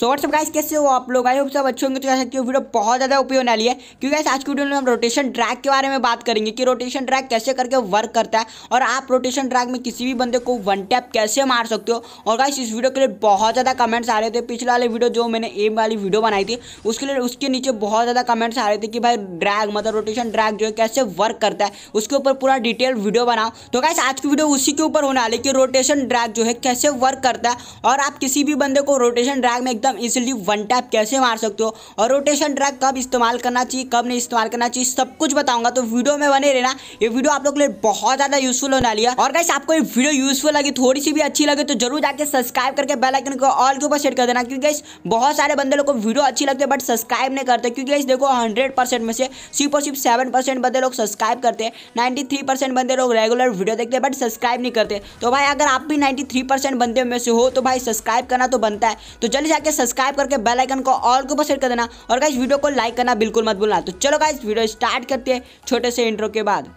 so what's up guys कैसे हो आप लोग आई होप सब अच्छे होंगे तो कह सकते हो वीडियो बहुत ज़्यादा उपयोग होने वाली है क्योंकि आज की वीडियो में हम रोटेशन ड्रैग के बारे में बात करेंगे कि रोटेशन ड्रैग कैसे करके वर्क करता है और आप रोटेशन ड्रैग में किसी भी बंदे को वन टैप कैसे मार सकते हो और गाइस इस वीडियो के लिए बहुत ज़्यादा कमेंट्स आ रहे थे पिछले वाले वीडियो जो मैंने एम वाली वीडियो बनाई थी उसके लिए उसके नीचे बहुत ज़्यादा कमेंट्स आ रहे थे कि भाई ड्रैग मतलब रोटेशन ड्रैग जो है कैसे वर्क करता है उसके ऊपर पूरा डिटेल वीडियो बनाओ तो गाइस आज की वीडियो उसी के ऊपर होने वाली कि रोटेशन ड्रैग जो है कैसे वर्क करता है और आप किसी भी बंदे को रोटेशन ड्रैग में एकदम एकदम इजिली वन टैप कैसे मार सकते हो और रोटेशन ड्रैग कब इस्तेमाल करना चाहिए कब नहीं इस्तेमाल करना चाहिए सब कुछ बताऊंगा तो वीडियो में बने रहना ये वीडियो आप लोग के लिए बहुत ज़्यादा यूजफुल होने वाली है और कैसे आपको ये वीडियो यूजफुल लगी थोड़ी सी भी अच्छी लगे तो जरूर जाकर सब्सक्राइब करके बेलाइकन को ऑल के ऊपर सेट कर देना क्योंकि बहुत सारे बंदे लोग को वीडियो अच्छी लगती है बट सब्सक्राइब नहीं करते क्योंकि इस देखो हंड्रेड में से सिर्फ और सिर्फ सेवन बंदे लोग सब्सक्राइब करते हैं नाइन्टी बंदे लोग रेगुलर वीडियो देखते हैं बट सब्सक्राइब नहीं करते तो भाई अगर आप भी नाइन्टी थ्री परसेंट बंदे में से हो तो भाई सब्सक्राइब करना तो बनता है तो जल्दी जाके सब्सक्राइब करके बेल आइकन को ऑल के ऊपर सेट कर देना और गाइस वीडियो को लाइक करना बिल्कुल मत भूलना तो चलो गाइस वीडियो स्टार्ट करते हैं छोटे से इंट्रो के बाद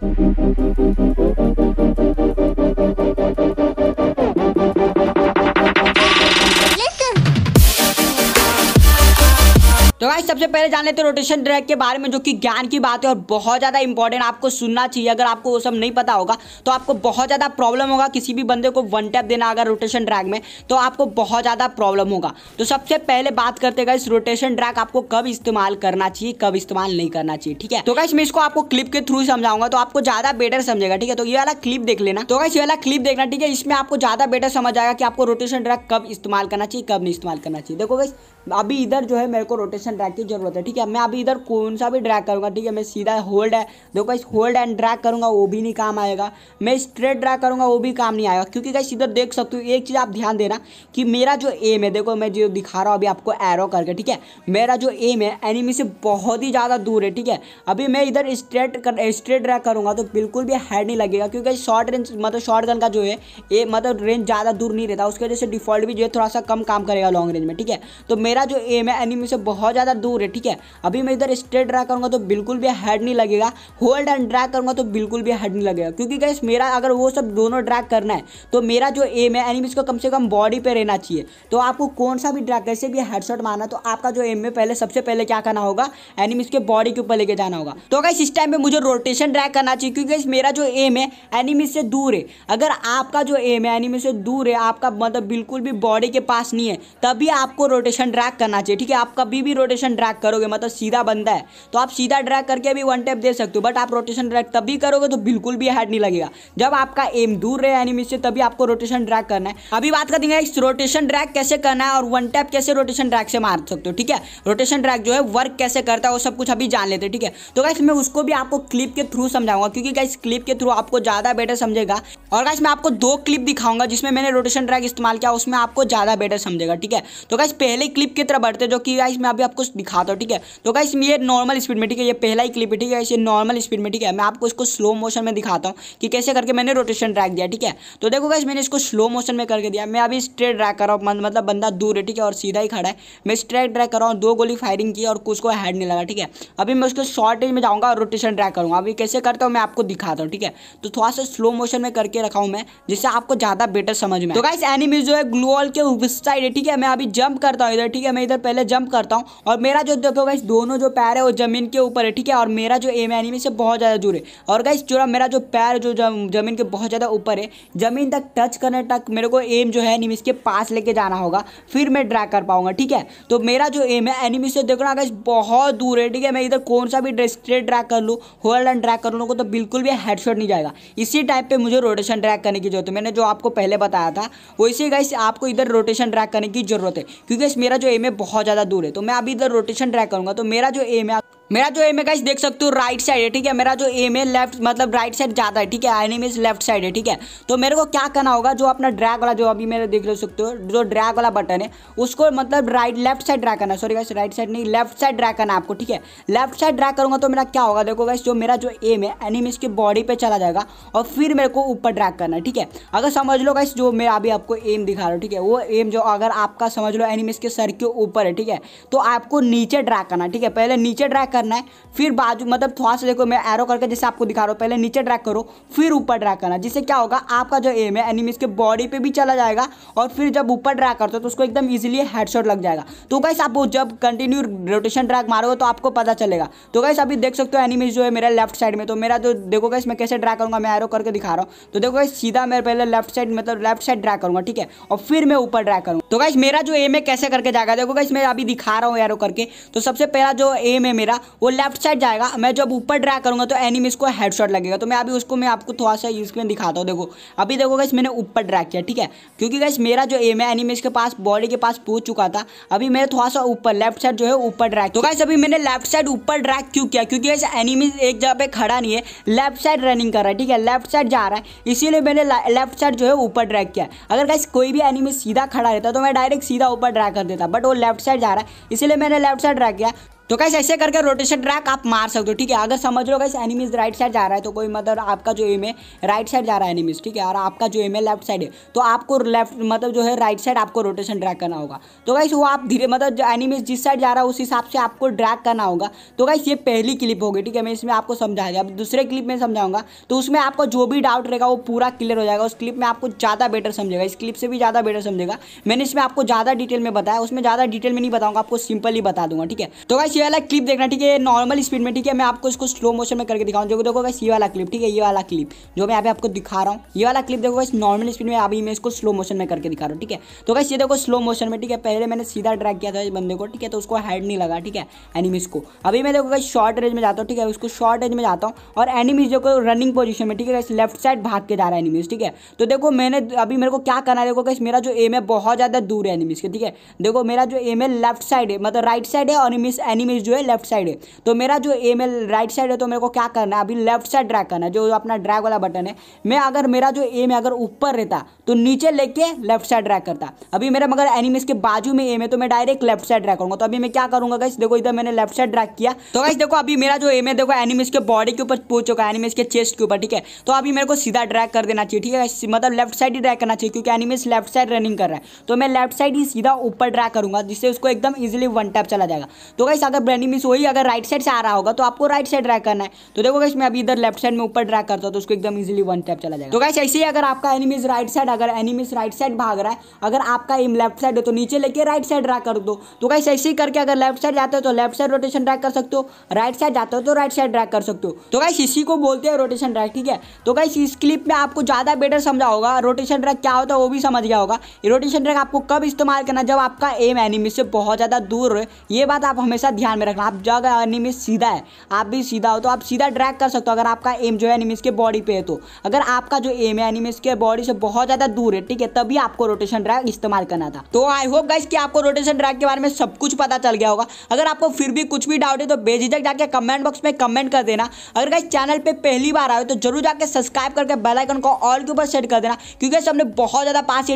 गाइस सबसे पहले जान लेते हैं रोटेशन ड्रैग के बारे में जो कि ज्ञान की बात है और बहुत ज़्यादा इंपॉर्टेंट आपको सुनना चाहिए अगर आपको वो सब नहीं पता होगा तो आपको बहुत ज़्यादा प्रॉब्लम होगा किसी भी बंदे को वन टैप देना अगर रोटेशन ड्रैग में तो आपको बहुत ज़्यादा प्रॉब्लम होगा तो सबसे पहले बात करते गाइस रोटेशन ड्रैग आपको कब इस्तेमाल करना चाहिए कब इस्तेमाल नहीं करना चाहिए ठीक है तो गाइस मैं इसको आपको क्लिप के थ्रू समझाऊंगा तो आपको ज़्यादा बेटर समझेगा ठीक है तो ये वाला क्लिप देख लेना तो गाइस ये वाला क्लिप देखना ठीक है इसमें आपको ज़्यादा बेटर समझ आएगा कि आपको रोटेशन ड्रैग कब इस्तेमाल करना चाहिए कब नहीं इस्तेमाल करना चाहिए देखो गाइस अभी इधर जो है मेरे को रोटेशन ड्रैग की जरूरत है ठीक है मैं अभी इधर कौन सा भी ड्रैग करूंगा ठीक है मैं सीधा होल्ड है देखो गाइस होल्ड एंड ड्रैग करूंगा वो भी नहीं काम आएगा मैं स्ट्रेट ड्रैग करूंगा वो भी काम नहीं आएगा क्योंकि गाइस इधर देख सकते हो एक चीज़ आप ध्यान देना कि मेरा जो एम है देखो मैं जो दिखा रहा हूँ अभी आपको एरो करके ठीक है मेरा जो एम है एनिमी से बहुत ही ज़्यादा दूर है ठीक है अभी मैं इधर स्ट्रेट कर स्ट्रेट ड्रैग करूँगा तो बिल्कुल भी हैड नहीं लगेगा क्योंकि शॉर्ट रेंज मतलब शॉर्ट गन का जो है ये मतलब रेंज ज़्यादा दूर नहीं रहता उसकी वजह से डिफॉल्ट भी जो है थोड़ा सा कम काम करेगा लॉन्ग रेंज में ठीक है तो मेरा जो एम है एनिमी से बहुत ज़्यादा ज़्यादा दूर है ठीक है अभी मैं इधर स्ट्रेट ड्रा करूँगा तो बिल्कुल भी हेड नहीं लगेगा होल्ड एंड ड्रा करूँगा तो बिल्कुल भी हेड नहीं लगेगा क्योंकि गैस मेरा अगर वो सब दोनों ड्रा करना है तो मेरा जो एम है एनिमीज को कम से कम बॉडी पे रहना चाहिए तो आपको कौन सा भी ड्रा कैसे भी हेडशॉट मारना तो आपका जो एम है पहले सबसे पहले क्या करना होगा एनिमीज के बॉडी के ऊपर लेके जाना होगा तो गैस इस टाइम पर मुझे रोटेशन ड्रा करना चाहिए क्योंकि गैस मेरा जो एम है एनिमीज से दूर है अगर आपका जो एम है एनिमीज से दूर है आपका मतलब बिल्कुल भी बॉडी के पास नहीं है तभी आपको रोटेशन ड्रैग करना चाहिए ठीक है आप कभी भी रोटेशन रोटेशन ड्रैग करोगे मतलब सीधा बंदा है तो आप सीधा ड्रैग करके भी वन टैप दे सकते हो बट आप रोटेशन ड्रैग तभी करोगे तो बिल्कुल भी हेड नहीं लगेगा जब आपका एम दूर रहे एनिमी से तभी आपको रोटेशन ड्रैग करना है अभी बात करेंगे इस रोटेशन ड्रैग कैसे करना है और वन टैप कैसे रोटेशन ड्रैग से मार सकते हो ठीक है रोटेशन ड्रैग जो है वर्क कैसे करता है वो सब कुछ अभी जान लेते हैं ठीक है तो गाइस मैं उसको भी आपको क्लिप के थ्रू समझाऊंगा क्योंकि गाइस क्लिप के थ्रू आपको ज़्यादा बेटर समझेगा और गाइस मैं आपको दो क्लिप दिखाऊंगा जिसमें मैंने रोटेशन ट्रैक इस्तेमाल किया उसमें आपको ज़्यादा बेटर समझेगा ठीक है तो गाइस पहले क्लिप की तरफ बढ़ते जो कि गाइस मैं अभी आपको दिखाता हूँ ठीक है तो गाइस ये नॉर्मल स्पीड में ठीक है ये पहला ही क्लिप है ठीक है ये नॉर्मल स्पीड में ठीक है मैं आपको इसको स्लो मोशन में दिखाता हूँ कि कैसे करके मैंने रोटेशन ट्रैक दिया ठीक है तो देखो गाइस मैंने इसको स्लो मोशन में करके दिया मैं अभी स्ट्रेट ड्रैक कर रहा हूँ मतलब बंदा दूर है ठीक है और सीधा ही खड़ा है मैं स्ट्रेट ड्रैक कर रहा हूँ दो गोली फायरिंग की और कुछ को हेड नहीं लगा ठीक है अभी मैं उसको शॉर्टेज में जाऊँगा और रोटेशन ट्रैक करूँगा अभी कैसे करता हूँ मैं आपको दिखाता हूँ ठीक है तो थोड़ा सा स्लो मोशन में करके रखा हूँ मैं जिससे आपको ज़्यादा बेटर समझ में तो गाइस एनिमी जो है ग्लोअल के साइड है ठीक है मैं अभी जंप करता हूँ इधर ठीक है मैं इधर पहले जंप करता हूँ और मेरा जो देखो गाइस दोनों जो पैर है वो जमीन के ऊपर है ठीक है और मेरा जो एम एनिमी से बहुत ज़्यादा दूर है और गाइस जो मेरा जो पैर जो जमीन के बहुत ज़्यादा ऊपर है जमीन तक टच करने तक मेरे को एम जो है एनिमी के पास लेके जाना होगा फिर मैं ड्रैग कर पाऊंगा ठीक है तो मेरा जो एम है एनिमी से देखो ना गाइस बहुत दूर है ठीक है मैं इधर कौन सा भी स्ट्रेट ड्रैग कर लूँ होल्ड एंड ड्रैग कर लूँ तो बिल्कुल भी हेडशॉट नहीं जाएगा इसी टाइप पे मुझे रोटेशन रोटेशन ड्रैग करने की जरूरत है मैंने जो आपको पहले बताया था वैसे गाइस आपको इधर रोटेशन ड्रैग करने की जरूरत है क्योंकि मेरा जो एम है बहुत ज़्यादा दूर है तो मैं अभी इधर रोटेशन ड्रैग करूँगा तो मेरा जो एम है मेरा जो एम है देख सकते हो राइट साइड है ठीक है मेरा जो एम है लेफ्ट मतलब राइट साइड ज़्यादा है ठीक है एनिम लेफ्ट साइड है ठीक है तो मेरे को क्या करना होगा जो अपना ड्रैग वाला जो अभी मेरे देख सकते हो जो ड्रैग वाला बटन है उसको मतलब राइट लेफ्ट साइड ड्रा करना सॉरी गाइस राइट साइड नहीं लेफ्ट साइड ड्रा करना आपको ठीक है लेफ्ट साइड ड्रा करूंगा तो मेरा क्या होगा देखो वैसे जो मेरा जो एम है एनिम इसके बॉडी पर चला जाएगा और फिर मेरे को ऊपर ड्रैक करना ठीक है अगर समझ लो गाइस जो मैं अभी आपको एम दिखा रहा हूँ ठीक है वो एम जो अगर आपका समझ लो एनिमिस के सर के ऊपर है ठीक है तो आपको नीचे ड्रा करना ठीक है पहले नीचे ड्रा करना करना है फिर बाजू मतलब थोड़ा सा देखो मैं एरो करके जैसे आपको दिखा रहा हूँ पहले नीचे ड्रैग करो फिर ऊपर ड्रैग करना जिससे क्या होगा आपका जो एम है एनिमीज के बॉडी पे भी चला जाएगा और फिर जब ऊपर ड्रैग करते हो तो उसको एकदम ईजिली हेडशॉट लग जाएगा तो कैसे आप जब कंटिन्यू रोटेशन ड्रैग मारोगे तो आपको पता चलेगा तो कैसे अभी देख सकते हो एनिमीज जो है मेरा लेफ्ट साइड में तो मेरा जो देखो कैसे मैं कैसे ड्रा करूँगा मैं एरो करके दिखा रहा हूँ तो देखो कैसे सीधा मैं पहले लेफ्ट साइड मतलब लेफ्ट साइड ड्रा करूँगा ठीक है और फिर मैं ऊपर ड्रा करूँगा तो गाइस मेरा जो एम है कैसे करके जाएगा देखो गाइस मैं अभी दिखा रहा हूँ एरो करके तो सबसे पहला जो एम है मेरा वो लेफ्ट साइड जाएगा मैं जब ऊपर ड्रा करूंगा तो एनिमी इसको हेड लगेगा तो मैं अभी उसको मैं आपको थोड़ा सा में दिखाता हूँ देखो अभी देखो गैस मैंने ऊपर ड्रा किया ठीक है क्योंकि गैस मेरा जो एम है एनिमी इसके पास बॉडी के पास पूछ चुका था अभी मैं थोड़ा सा ऊपर लेफ्ट साइड जो है ऊपर ड्रैक तो गैस अभी मैंने लेफ्ट साइड ऊपर ड्रैक क्यों किया क्योंकि गैस एनिमी एक जगह पर खड़ा नहीं है लेफ्ट साइड रनिंग कर रहा है ठीक है लेफ्ट साइड जा रहा है इसीलिए मैंने लेफ्ट साइड जो है ऊपर ड्रैक किया अगर गैस कोई भी एनिमी सीधा खड़ा रहता तो मैं डायरेक्ट सीधा ऊपर ड्रैक कर देता बट वो लेफ्ट साइड जा रहा है इसीलिए मैंने लेफ्ट साइड ड्रैक किया तो कैसे ऐसे करके रोटेशन ट्रैक आप मार सकते हो ठीक है अगर समझ लो कैसे एनिमीज राइट साइड जा रहा है तो कोई मतलब आपका जो एम है राइट साइड जा रहा है एनिमीज ठीक है और आपका जो एम है लेफ्ट साइड है तो आपको लेफ्ट मतलब जो है राइट साइड आपको रोटेशन ट्रैक करना होगा तो गाइस वो आप धीरे मतलब जो एनिमीज जिस साइड जा रहा है उस हिसाब से आपको ड्रैक करना होगा तो गाइस ये पहली क्लिप होगी ठीक है मैं इसमें आपको समझा दिया अब दूसरे क्लिप में समझाऊंगा तो उसमें आपको जो भी डाउट रहेगा वो पूरा क्लियर हो जाएगा उस क्लिप में आपको ज़्यादा बेटर समझेगा इस क्लिप से भी ज़्यादा बेटर समझेगा मैंने इसमें आपको ज़्यादा डिटेल में बताया उसमें ज़्यादा डिटेल में नहीं बताऊंगा आपको सिंपली बता दूंगा ठीक है तो गाइस वाला क्लिप देखना ठीक है नॉर्मल स्पीड में ठीक है मैं आपको इसको स्लो मोशन में करके दिखाऊँ जो देखो बस ये वाला क्लिप ठीक है ये वाला क्लिप जो मैं आपको दिखा रहा हूँ ये वाला क्लिप देखो बस नॉर्मल स्पीड में अभी मैं इसको स्लो मोशन में करके दिखा रहा हूँ ठीक है तो बस ये देखो स्लो मोशन में ठीक है पहले मैंने सीधा ड्रैग किया था इस बंदे को ठीक है तो उसको हेड नहीं लगा ठीक है एनिमीज को अभी मैं देखो वैसे शॉर्ट रेंज में जाता हूँ ठीक है उसको शॉर्ट रेंज में जाता हूँ और एनिमीज देखो रनिंग पोजिशन में ठीक है लेफ्ट साइड भाग के जा रहा है एनिमीज ठीक है तो देखो मैंने अभी मेरे को क्या करना है देखो मेरा जो एम है बहुत ज़्यादा दूर है एनिमीज के ठीक है देखो मेरा जो एम है लेफ्ट साइड है मतलब राइट साइड है और एनिमीज एनिमी पहली मेरी जो है लेफ्ट साइड है तो मेरा जो एम एल राइट साइड है तो मेरे को क्या करना है अभी लेफ्ट साइड ड्रैग करना है जो अपना ड्रैग वाला बटन है मैं अगर मेरा जो एम है अगर ऊपर रहता तो नीचे लेके लेफ्ट साइड ड्रैग करता अभी मेरा मगर एनिमीज के बाजू में एम है तो मैं डायरेक्ट लेफ्ट साइड ड्रैग करूंगा तो अभी मैं क्या करूंगा गाइस देखो इधर मैंने लेफ्ट साइड ड्रैग किया तो गाइस देखो अभी मेरा जो एम है देखो एनिमीज के बॉडी के ऊपर पहुंच चुका है एनिमीज के चेस्ट के ऊपर ठीक है तो अभी मेरे को सीधा ड्रैग कर देना चाहिए ठीक है मतलब लेफ्ट साइड ही ड्रैग करना चाहिए क्योंकि एनिमीज लेफ्ट साइड रनिंग कर रहा है तो मैं लेफ्ट साइड ही सीधा ऊपर ड्रैग करूंगा जिससे उसको एकदम इजिली वन टैप चला जाएगा तो गाइस अगर ब्रेनी मिस हुई अगर राइट साइड से आ रहा होगा तो आपको राइट साइड ड्रैग करना है तो देखो गैस मैं अभी इधर लेफ्ट साइड में ऊपर ड्रैग करता हूँ तो उसको एकदम इजिली वन टैप चला जाएगा तो गैस ऐसे ही अगर आपका एनिमीज राइट साइड अगर एनिमीज राइट साइड भाग रहा है अगर आपका एम लेफ्ट साइड है तो नीचे लेके राइट साइड ड्रैग कर दो तो गैस ऐसे ही करके अगर लेफ्ट साइड जाते हो तो लेफ्ट साइड रोटेशन ड्रैग कर सकते हो राइट साइड जाते हो तो राइट साइड ड्रैग कर सकते हो तो गैस इसी को बोलते हैं रोटेशन ड्रैग ठीक है तो गैस इस क्लिप में आपको ज़्यादा बेटर समझा होगा रोटेशन ड्रैग क्या होता है वो भी समझ गया होगा रोटेशन ड्रैग आपको कब इस्तेमाल करना जब आपका एम एनिमी से बहुत ज़्यादा दूर रहे ये बात आप हमेशा ध्यान में रखना आप जब एनिमिस सीधा है आप भी सीधा हो तो आप सीधा ड्रैग कर सकते हो अगर आपका एम जो है एनिमिस के बॉडी पे है तो अगर आपका जो एम है एनिमिस के बॉडी से बहुत ज़्यादा दूर है ठीक है तभी आपको रोटेशन ड्रैग इस्तेमाल करना था तो आई होप गाइस कि आपको रोटेशन ड्रैग के बारे में सब कुछ पता चल गया होगा अगर आपको फिर भी कुछ भी डाउट है तो बेझिझक जाके कमेंट बॉक्स में कमेंट कर देना अगर गाइस चैनल पर पहली बार आए तो जरूर जाकर सब्सक्राइब करके बेलाइकन को ऑल के ऊपर सेट कर देना क्योंकि हमने बहुत ज़्यादा पाँच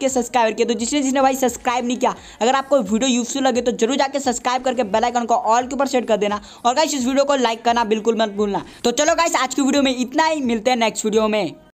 के सब्सक्राइबर किए तो जिसने जिसने भाई सब्सक्राइब नहीं किया अगर आपको वीडियो यूजफुल लगे तो जरूर जाकर सब्सक्राइब करके बेलाइकन आइकन को ऑल के ऊपर सेट कर देना और गाइस इस वीडियो को लाइक करना बिल्कुल मत भूलना तो चलो गाइस आज की वीडियो में इतना ही मिलते हैं नेक्स्ट वीडियो में